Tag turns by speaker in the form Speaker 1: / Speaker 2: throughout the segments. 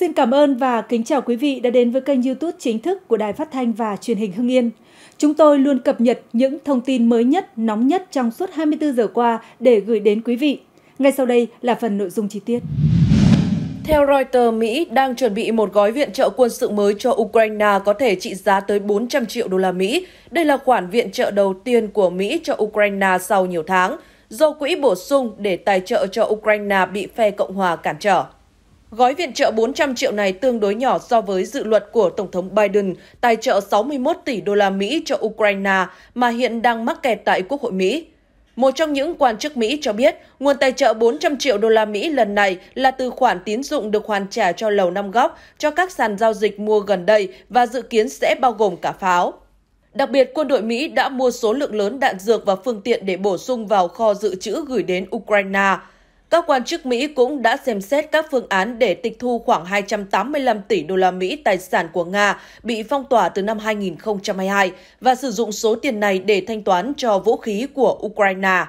Speaker 1: Xin cảm ơn và kính chào quý vị đã đến với kênh YouTube chính thức của Đài Phát thanh và Truyền hình Hưng Yên. Chúng tôi luôn cập nhật những thông tin mới nhất, nóng nhất trong suốt 24 giờ qua để gửi đến quý vị.
Speaker 2: Ngay sau đây là phần nội dung chi tiết. Theo Reuters, Mỹ đang chuẩn bị một gói viện trợ quân sự mới cho Ukraine có thể trị giá tới 400 triệu đô la Mỹ. Đây là khoản viện trợ đầu tiên của Mỹ cho Ukraine sau nhiều tháng, do quỹ bổ sung để tài trợ cho Ukraine bị phe Cộng hòa cản trở. Gói viện trợ 400 triệu này tương đối nhỏ so với dự luật của Tổng thống Biden tài trợ 61 tỷ đô la Mỹ cho Ukraine mà hiện đang mắc kẹt tại Quốc hội Mỹ. Một trong những quan chức Mỹ cho biết, nguồn tài trợ 400 triệu đô la Mỹ lần này là từ khoản tín dụng được hoàn trả cho Lầu Năm Góc cho các sàn giao dịch mua gần đây và dự kiến sẽ bao gồm cả pháo. Đặc biệt, quân đội Mỹ đã mua số lượng lớn đạn dược và phương tiện để bổ sung vào kho dự trữ gửi đến Ukraine – các quan chức Mỹ cũng đã xem xét các phương án để tịch thu khoảng 285 tỷ đô la Mỹ tài sản của Nga bị phong tỏa từ năm 2022 và sử dụng số tiền này để thanh toán cho vũ khí của Ukraine.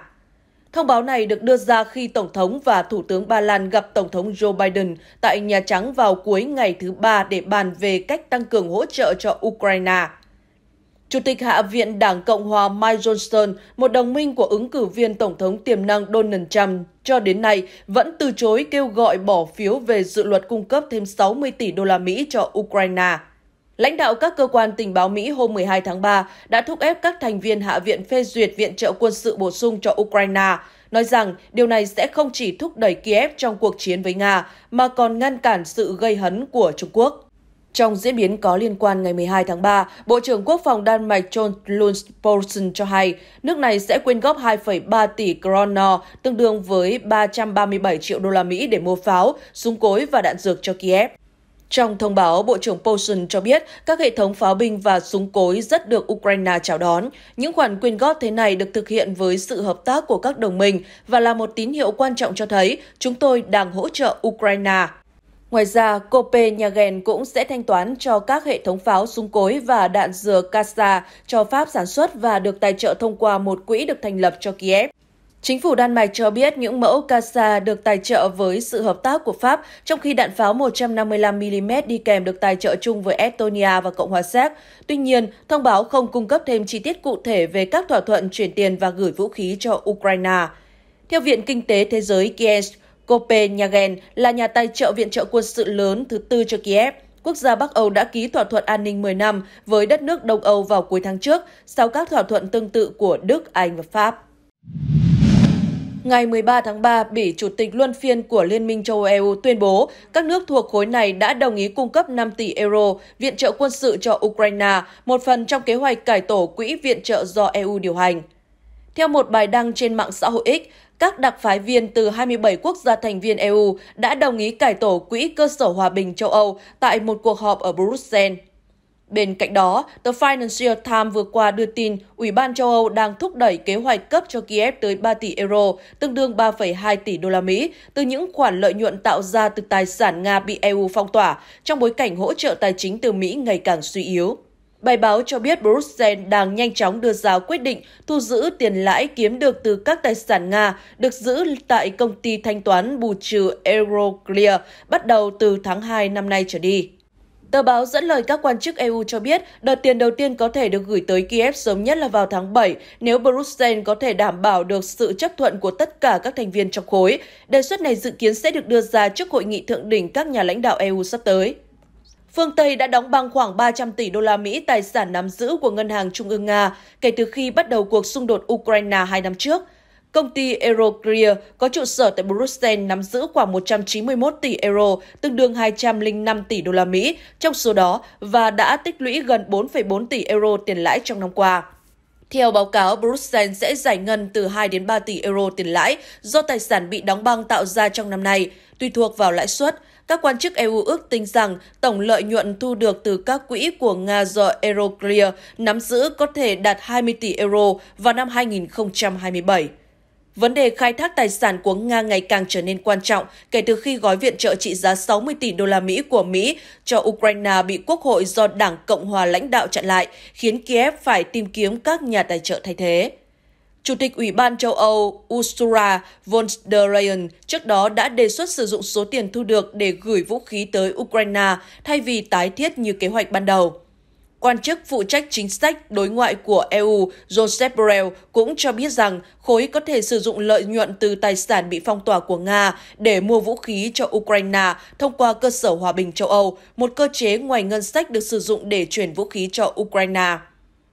Speaker 2: Thông báo này được đưa ra khi Tổng thống và Thủ tướng Ba Lan gặp Tổng thống Joe Biden tại Nhà Trắng vào cuối ngày thứ Ba để bàn về cách tăng cường hỗ trợ cho Ukraine. Chủ tịch Hạ viện Đảng Cộng hòa Mike Johnson, một đồng minh của ứng cử viên Tổng thống tiềm năng Donald Trump, cho đến nay vẫn từ chối kêu gọi bỏ phiếu về dự luật cung cấp thêm 60 tỷ đô la Mỹ cho Ukraine. Lãnh đạo các cơ quan tình báo Mỹ hôm 12 tháng 3 đã thúc ép các thành viên Hạ viện phê duyệt viện trợ quân sự bổ sung cho Ukraine, nói rằng điều này sẽ không chỉ thúc đẩy Kiev trong cuộc chiến với Nga mà còn ngăn cản sự gây hấn của Trung Quốc. Trong diễn biến có liên quan ngày 12 tháng 3, Bộ trưởng Quốc phòng Đan Mạch John Lundsporsen cho hay nước này sẽ quyên góp 2,3 tỷ kronor tương đương với 337 triệu đô la Mỹ để mua pháo, súng cối và đạn dược cho Kiev. Trong thông báo, Bộ trưởng Poulsen cho biết các hệ thống pháo binh và súng cối rất được Ukraine chào đón. Những khoản quyên góp thế này được thực hiện với sự hợp tác của các đồng minh và là một tín hiệu quan trọng cho thấy chúng tôi đang hỗ trợ Ukraine, Ngoài ra, Cope Ghen cũng sẽ thanh toán cho các hệ thống pháo súng cối và đạn dừa Kasa cho Pháp sản xuất và được tài trợ thông qua một quỹ được thành lập cho Kiev. Chính phủ Đan Mạch cho biết những mẫu Kasa được tài trợ với sự hợp tác của Pháp, trong khi đạn pháo 155mm đi kèm được tài trợ chung với Estonia và Cộng hòa Séc. Tuy nhiên, thông báo không cung cấp thêm chi tiết cụ thể về các thỏa thuận chuyển tiền và gửi vũ khí cho Ukraine. Theo Viện Kinh tế Thế giới Kiev, Copenhagen là nhà tài trợ viện trợ quân sự lớn thứ tư cho Kiev. Quốc gia Bắc Âu đã ký thỏa thuận an ninh 10 năm với đất nước Đông Âu vào cuối tháng trước, sau các thỏa thuận tương tự của Đức, Anh và Pháp. Ngày 13 tháng 3, Bỉ Chủ tịch Luân phiên của Liên minh châu Âu e tuyên bố các nước thuộc khối này đã đồng ý cung cấp 5 tỷ euro viện trợ quân sự cho Ukraine, một phần trong kế hoạch cải tổ quỹ viện trợ do EU điều hành. Theo một bài đăng trên mạng xã hội X, các đặc phái viên từ 27 quốc gia thành viên EU đã đồng ý cải tổ Quỹ Cơ sở Hòa bình châu Âu tại một cuộc họp ở Bruxelles. Bên cạnh đó, The Financial Times vừa qua đưa tin Ủy ban châu Âu đang thúc đẩy kế hoạch cấp cho Kiev tới 3 tỷ euro, tương đương 3,2 tỷ đô la Mỹ, từ những khoản lợi nhuận tạo ra từ tài sản Nga bị EU phong tỏa trong bối cảnh hỗ trợ tài chính từ Mỹ ngày càng suy yếu. Bài báo cho biết Brussels đang nhanh chóng đưa ra quyết định thu giữ tiền lãi kiếm được từ các tài sản Nga được giữ tại công ty thanh toán bù trừ Euroclear bắt đầu từ tháng 2 năm nay trở đi. Tờ báo dẫn lời các quan chức EU cho biết đợt tiền đầu tiên có thể được gửi tới Kiev sớm nhất là vào tháng 7 nếu Brussels có thể đảm bảo được sự chấp thuận của tất cả các thành viên trong khối. Đề xuất này dự kiến sẽ được đưa ra trước hội nghị thượng đỉnh các nhà lãnh đạo EU sắp tới. Phương Tây đã đóng băng khoảng 300 tỷ đô la Mỹ tài sản nắm giữ của Ngân hàng Trung ương Nga kể từ khi bắt đầu cuộc xung đột Ukraine hai năm trước. Công ty Euroclear có trụ sở tại Bruxelles nắm giữ khoảng 191 tỷ euro, tương đương 205 tỷ đô la Mỹ trong số đó và đã tích lũy gần 4,4 tỷ euro tiền lãi trong năm qua. Theo báo cáo, Bruxelles sẽ giải ngân từ 2 đến 3 tỷ euro tiền lãi do tài sản bị đóng băng tạo ra trong năm nay, tùy thuộc vào lãi suất. Các quan chức EU ước tính rằng tổng lợi nhuận thu được từ các quỹ của Nga do Euroclear nắm giữ có thể đạt 20 tỷ euro vào năm 2027. Vấn đề khai thác tài sản của Nga ngày càng trở nên quan trọng kể từ khi gói viện trợ trị giá 60 tỷ đô la Mỹ của Mỹ cho Ukraine bị Quốc hội do Đảng Cộng hòa lãnh đạo chặn lại, khiến Kiev phải tìm kiếm các nhà tài trợ thay thế. Chủ tịch Ủy ban châu Âu Ursula von der Leyen trước đó đã đề xuất sử dụng số tiền thu được để gửi vũ khí tới Ukraine thay vì tái thiết như kế hoạch ban đầu. Quan chức phụ trách chính sách đối ngoại của EU Joseph Borrell cũng cho biết rằng khối có thể sử dụng lợi nhuận từ tài sản bị phong tỏa của Nga để mua vũ khí cho Ukraine thông qua cơ sở hòa bình châu Âu, một cơ chế ngoài ngân sách được sử dụng để chuyển vũ khí cho Ukraine.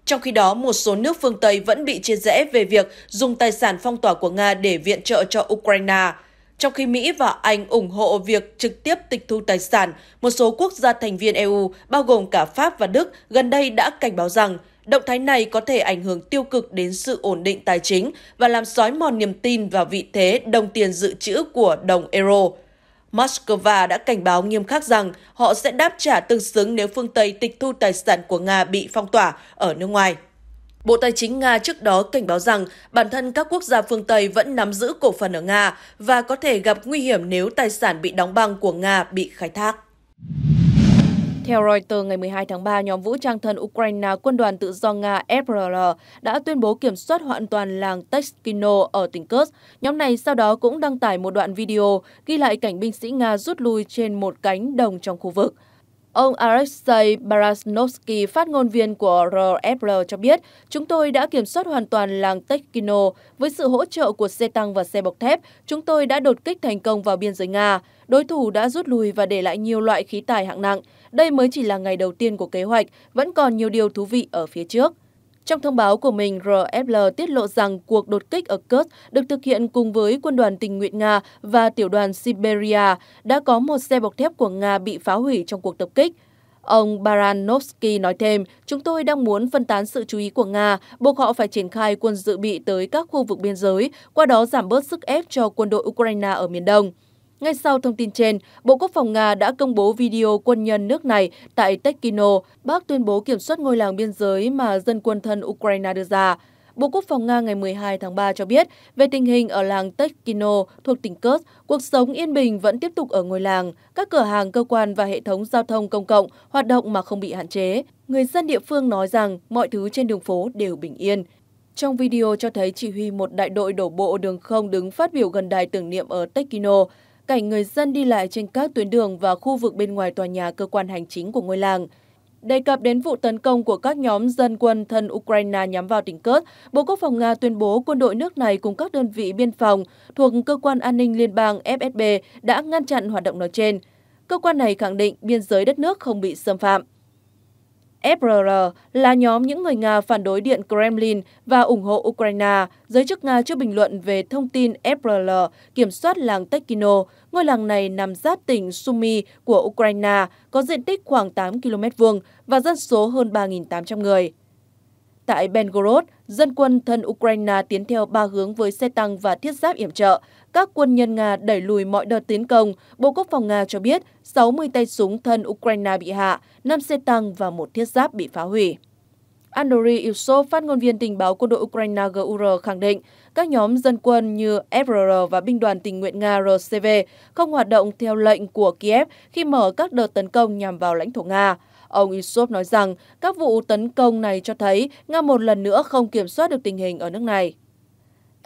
Speaker 2: Trong khi đó, một số nước phương Tây vẫn bị chia rẽ về việc dùng tài sản phong tỏa của Nga để viện trợ cho Ukraine. Trong khi Mỹ và Anh ủng hộ việc trực tiếp tịch thu tài sản, một số quốc gia thành viên EU, bao gồm cả Pháp và Đức, gần đây đã cảnh báo rằng động thái này có thể ảnh hưởng tiêu cực đến sự ổn định tài chính và làm xói mòn niềm tin vào vị thế đồng tiền dự trữ của đồng euro. Moscow đã cảnh báo nghiêm khắc rằng họ sẽ đáp trả tương xứng nếu phương Tây tịch thu tài sản của Nga bị phong tỏa ở nước ngoài. Bộ Tài chính Nga trước đó cảnh báo rằng bản thân các quốc gia phương Tây vẫn nắm giữ cổ phần ở Nga và có thể gặp nguy hiểm nếu tài sản bị đóng băng của Nga bị khai thác. Theo Reuters, ngày 12 tháng 3, nhóm vũ trang thân Ukraine quân đoàn tự do Nga FRL đã tuyên bố kiểm soát hoàn toàn làng Texkino ở tỉnh Kursk. Nhóm này sau đó cũng đăng tải một đoạn video ghi lại cảnh binh sĩ Nga rút lui trên một cánh đồng trong khu vực. Ông Alexei Barasnovsky, phát ngôn viên của RFR cho biết, chúng tôi đã kiểm soát hoàn toàn làng Tekkino. Với sự hỗ trợ của xe tăng và xe bọc thép, chúng tôi đã đột kích thành công vào biên giới Nga. Đối thủ đã rút lui và để lại nhiều loại khí tài hạng nặng. Đây mới chỉ là ngày đầu tiên của kế hoạch, vẫn còn nhiều điều thú vị ở phía trước. Trong thông báo của mình, RFL tiết lộ rằng cuộc đột kích ở Kursk được thực hiện cùng với quân đoàn tình nguyện Nga và tiểu đoàn Siberia đã có một xe bọc thép của Nga bị phá hủy trong cuộc tập kích. Ông Baranovsky nói thêm, chúng tôi đang muốn phân tán sự chú ý của Nga, buộc họ phải triển khai quân dự bị tới các khu vực biên giới, qua đó giảm bớt sức ép cho quân đội Ukraine ở miền Đông. Ngay sau thông tin trên, Bộ Quốc phòng Nga đã công bố video quân nhân nước này tại Tekkino, bác tuyên bố kiểm soát ngôi làng biên giới mà dân quân thân Ukraine đưa ra. Bộ Quốc phòng Nga ngày 12 tháng 3 cho biết về tình hình ở làng Tekkino thuộc tỉnh Kurs, cuộc sống yên bình vẫn tiếp tục ở ngôi làng. Các cửa hàng, cơ quan và hệ thống giao thông công cộng hoạt động mà không bị hạn chế. Người dân địa phương nói rằng mọi thứ trên đường phố đều bình yên. Trong video cho thấy chỉ huy một đại đội đổ bộ đường không đứng phát biểu gần đài tưởng niệm ở Tekkino cảnh người dân đi lại trên các tuyến đường và khu vực bên ngoài tòa nhà cơ quan hành chính của ngôi làng. Đề cập đến vụ tấn công của các nhóm dân quân thân Ukraine nhắm vào tỉnh Kurt, Bộ Quốc phòng Nga tuyên bố quân đội nước này cùng các đơn vị biên phòng thuộc Cơ quan An ninh Liên bang FSB đã ngăn chặn hoạt động nói trên. Cơ quan này khẳng định biên giới đất nước không bị xâm phạm. FRR là nhóm những người Nga phản đối Điện Kremlin và ủng hộ Ukraine. Giới chức Nga chưa bình luận về thông tin FRL kiểm soát làng Tekino. Ngôi làng này nằm giáp tỉnh Sumy của Ukraine, có diện tích khoảng 8 km vuông và dân số hơn 3.800 người. Tại Belgorod, dân quân thân Ukraine tiến theo ba hướng với xe tăng và thiết giáp yểm trợ các quân nhân Nga đẩy lùi mọi đợt tiến công, Bộ Quốc phòng Nga cho biết 60 tay súng thân Ukraine bị hạ, 5 xe tăng và một thiết giáp bị phá hủy. Andriy Yusov, phát ngôn viên tình báo quân đội Ukraine GUR khẳng định, các nhóm dân quân như FRR và binh đoàn tình nguyện Nga RCV không hoạt động theo lệnh của Kiev khi mở các đợt tấn công nhằm vào lãnh thổ Nga. Ông Yusov nói rằng các vụ tấn công này cho thấy Nga một lần nữa không kiểm soát được tình hình ở nước này.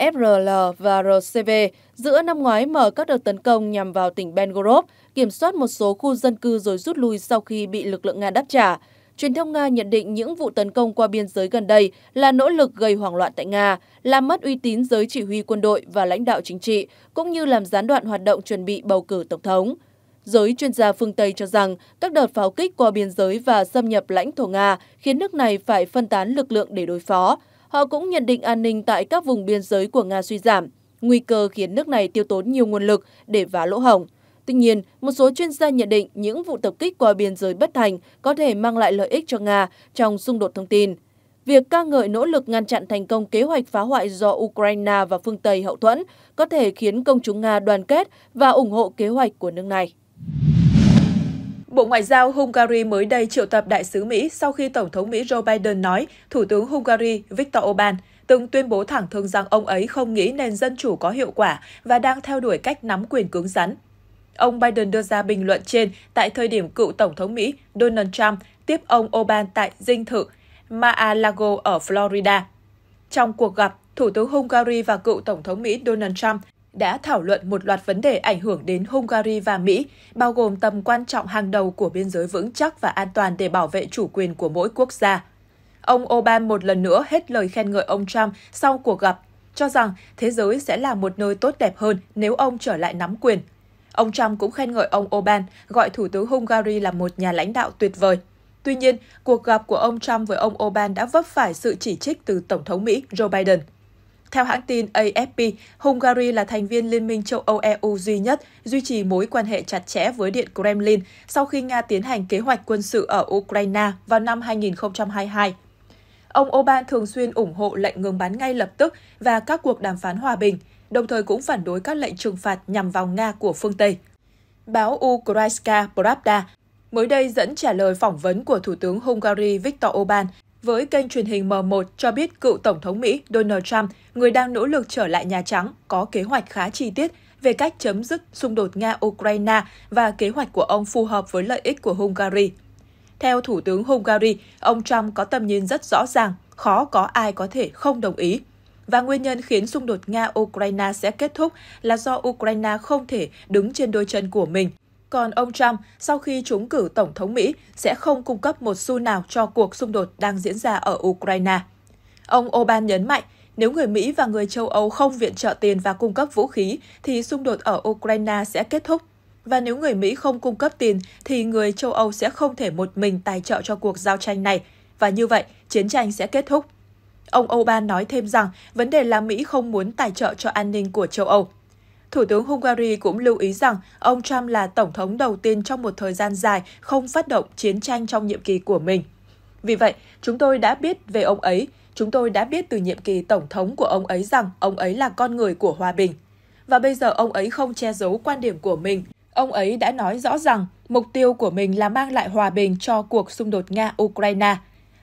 Speaker 2: FRL và RCV giữa năm ngoái mở các đợt tấn công nhằm vào tỉnh Belgorod, kiểm soát một số khu dân cư rồi rút lui sau khi bị lực lượng Nga đáp trả. Truyền thông Nga nhận định những vụ tấn công qua biên giới gần đây là nỗ lực gây hoảng loạn tại Nga, làm mất uy tín giới chỉ huy quân đội và lãnh đạo chính trị, cũng như làm gián đoạn hoạt động chuẩn bị bầu cử tổng thống. Giới chuyên gia phương Tây cho rằng các đợt pháo kích qua biên giới và xâm nhập lãnh thổ Nga khiến nước này phải phân tán lực lượng để đối phó, Họ cũng nhận định an ninh tại các vùng biên giới của Nga suy giảm, nguy cơ khiến nước này tiêu tốn nhiều nguồn lực để vá lỗ hổng. Tuy nhiên, một số chuyên gia nhận định những vụ tập kích qua biên giới bất thành có thể mang lại lợi ích cho Nga trong xung đột thông tin. Việc ca ngợi nỗ lực ngăn chặn thành công kế hoạch phá hoại do Ukraine và phương Tây hậu thuẫn có thể khiến công chúng Nga
Speaker 1: đoàn kết và ủng hộ kế hoạch của nước này. Bộ Ngoại giao Hungary mới đây triệu tập đại sứ Mỹ sau khi Tổng thống Mỹ Joe Biden nói Thủ tướng Hungary Viktor Orbán từng tuyên bố thẳng thừng rằng ông ấy không nghĩ nền dân chủ có hiệu quả và đang theo đuổi cách nắm quyền cứng rắn. Ông Biden đưa ra bình luận trên tại thời điểm cựu Tổng thống Mỹ Donald Trump tiếp ông Orbán tại dinh thự Mar-a-Lago ở Florida. Trong cuộc gặp, Thủ tướng Hungary và cựu Tổng thống Mỹ Donald Trump đã thảo luận một loạt vấn đề ảnh hưởng đến Hungary và Mỹ, bao gồm tầm quan trọng hàng đầu của biên giới vững chắc và an toàn để bảo vệ chủ quyền của mỗi quốc gia. Ông Obama một lần nữa hết lời khen ngợi ông Trump sau cuộc gặp, cho rằng thế giới sẽ là một nơi tốt đẹp hơn nếu ông trở lại nắm quyền. Ông Trump cũng khen ngợi ông Oban, gọi Thủ tướng Hungary là một nhà lãnh đạo tuyệt vời. Tuy nhiên, cuộc gặp của ông Trump với ông Oban đã vấp phải sự chỉ trích từ Tổng thống Mỹ Joe Biden. Theo hãng tin AFP, Hungary là thành viên Liên minh châu Âu EU duy nhất duy trì mối quan hệ chặt chẽ với Điện Kremlin sau khi Nga tiến hành kế hoạch quân sự ở Ukraine vào năm 2022. Ông Orbán thường xuyên ủng hộ lệnh ngừng bắn ngay lập tức và các cuộc đàm phán hòa bình, đồng thời cũng phản đối các lệnh trừng phạt nhằm vào Nga của phương Tây. Báo Ukrainska Pravda mới đây dẫn trả lời phỏng vấn của Thủ tướng Hungary Viktor Orbán với kênh truyền hình M1 cho biết cựu Tổng thống Mỹ Donald Trump, người đang nỗ lực trở lại Nhà Trắng, có kế hoạch khá chi tiết về cách chấm dứt xung đột Nga-Ukraine và kế hoạch của ông phù hợp với lợi ích của Hungary. Theo Thủ tướng Hungary, ông Trump có tầm nhìn rất rõ ràng, khó có ai có thể không đồng ý. Và nguyên nhân khiến xung đột Nga-Ukraine sẽ kết thúc là do Ukraine không thể đứng trên đôi chân của mình còn ông Trump sau khi trúng cử Tổng thống Mỹ sẽ không cung cấp một xu nào cho cuộc xung đột đang diễn ra ở Ukraine. Ông Oban nhấn mạnh, nếu người Mỹ và người châu Âu không viện trợ tiền và cung cấp vũ khí, thì xung đột ở Ukraine sẽ kết thúc. Và nếu người Mỹ không cung cấp tiền, thì người châu Âu sẽ không thể một mình tài trợ cho cuộc giao tranh này. Và như vậy, chiến tranh sẽ kết thúc. Ông Oban nói thêm rằng vấn đề là Mỹ không muốn tài trợ cho an ninh của châu Âu. Thủ tướng Hungary cũng lưu ý rằng ông Trump là tổng thống đầu tiên trong một thời gian dài không phát động chiến tranh trong nhiệm kỳ của mình. Vì vậy, chúng tôi đã biết về ông ấy, chúng tôi đã biết từ nhiệm kỳ tổng thống của ông ấy rằng ông ấy là con người của hòa bình. Và bây giờ ông ấy không che giấu quan điểm của mình. Ông ấy đã nói rõ rằng mục tiêu của mình là mang lại hòa bình cho cuộc xung đột Nga-Ukraine.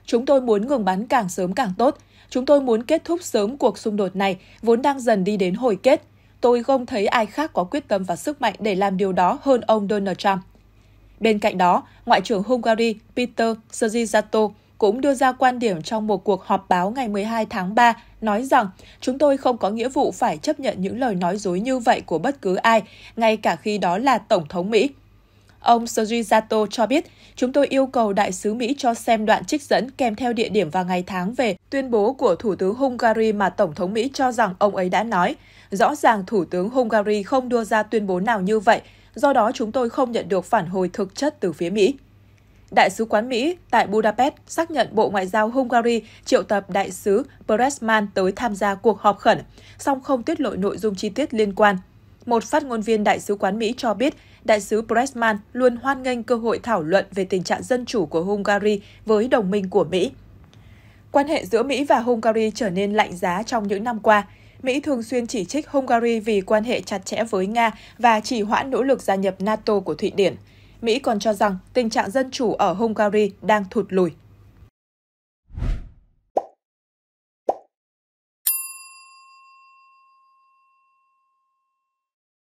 Speaker 1: Chúng tôi muốn ngừng bắn càng sớm càng tốt. Chúng tôi muốn kết thúc sớm cuộc xung đột này vốn đang dần đi đến hồi kết tôi không thấy ai khác có quyết tâm và sức mạnh để làm điều đó hơn ông Donald Trump. Bên cạnh đó, Ngoại trưởng Hungary Peter Szijjarto cũng đưa ra quan điểm trong một cuộc họp báo ngày 12 tháng 3 nói rằng chúng tôi không có nghĩa vụ phải chấp nhận những lời nói dối như vậy của bất cứ ai, ngay cả khi đó là Tổng thống Mỹ. Ông Soji cho biết, chúng tôi yêu cầu đại sứ Mỹ cho xem đoạn trích dẫn kèm theo địa điểm và ngày tháng về tuyên bố của Thủ tướng Hungary mà Tổng thống Mỹ cho rằng ông ấy đã nói. Rõ ràng Thủ tướng Hungary không đưa ra tuyên bố nào như vậy, do đó chúng tôi không nhận được phản hồi thực chất từ phía Mỹ. Đại sứ quán Mỹ tại Budapest xác nhận Bộ Ngoại giao Hungary triệu tập đại sứ Pressman tới tham gia cuộc họp khẩn, song không tiết lộ nội dung chi tiết liên quan. Một phát ngôn viên Đại sứ quán Mỹ cho biết đại sứ Pressman luôn hoan nghênh cơ hội thảo luận về tình trạng dân chủ của Hungary với đồng minh của Mỹ. Quan hệ giữa Mỹ và Hungary trở nên lạnh giá trong những năm qua. Mỹ thường xuyên chỉ trích Hungary vì quan hệ chặt chẽ với Nga và chỉ hoãn nỗ lực gia nhập NATO của Thụy Điển. Mỹ còn cho rằng tình trạng dân chủ ở Hungary đang thụt lùi.